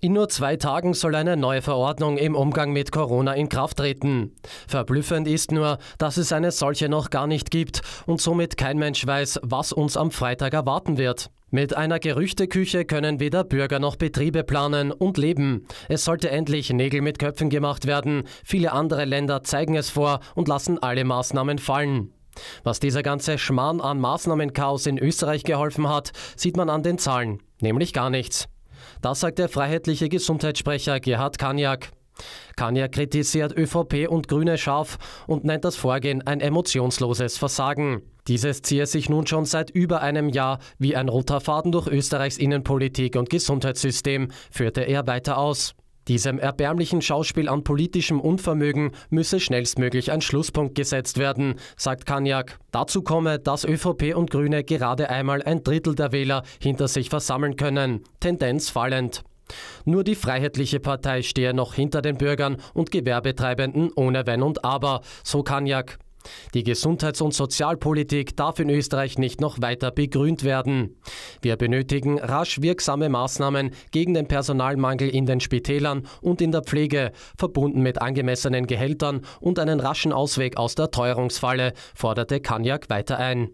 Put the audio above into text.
In nur zwei Tagen soll eine neue Verordnung im Umgang mit Corona in Kraft treten. Verblüffend ist nur, dass es eine solche noch gar nicht gibt und somit kein Mensch weiß, was uns am Freitag erwarten wird. Mit einer Gerüchteküche können weder Bürger noch Betriebe planen und leben. Es sollte endlich Nägel mit Köpfen gemacht werden. Viele andere Länder zeigen es vor und lassen alle Maßnahmen fallen. Was dieser ganze Schmarrn an Maßnahmenchaos in Österreich geholfen hat, sieht man an den Zahlen, nämlich gar nichts. Das sagt der freiheitliche Gesundheitssprecher Gerhard Kaniak. Kaniak kritisiert ÖVP und Grüne scharf und nennt das Vorgehen ein emotionsloses Versagen. Dieses ziehe sich nun schon seit über einem Jahr wie ein roter Faden durch Österreichs Innenpolitik und Gesundheitssystem, führte er weiter aus. Diesem erbärmlichen Schauspiel an politischem Unvermögen müsse schnellstmöglich ein Schlusspunkt gesetzt werden, sagt Kanyak. Dazu komme, dass ÖVP und Grüne gerade einmal ein Drittel der Wähler hinter sich versammeln können, Tendenz fallend. Nur die Freiheitliche Partei stehe noch hinter den Bürgern und Gewerbetreibenden ohne Wenn und Aber, so Kanyak. Die Gesundheits- und Sozialpolitik darf in Österreich nicht noch weiter begrünt werden. Wir benötigen rasch wirksame Maßnahmen gegen den Personalmangel in den Spitälern und in der Pflege, verbunden mit angemessenen Gehältern und einen raschen Ausweg aus der Teuerungsfalle, forderte Kanyak weiter ein.